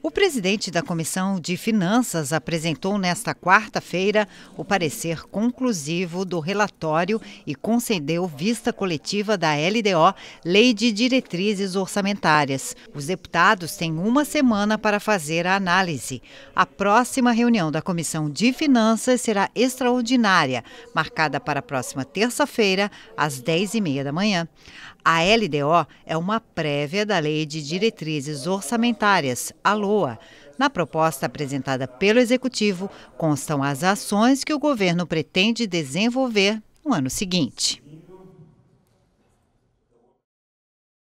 O presidente da Comissão de Finanças apresentou nesta quarta-feira o parecer conclusivo do relatório e concedeu vista coletiva da LDO, Lei de Diretrizes Orçamentárias. Os deputados têm uma semana para fazer a análise. A próxima reunião da Comissão de Finanças será extraordinária, marcada para a próxima terça-feira, às 10h30 da manhã. A LDO é uma prévia da Lei de Diretrizes Orçamentárias, a na proposta apresentada pelo Executivo, constam as ações que o governo pretende desenvolver no ano seguinte.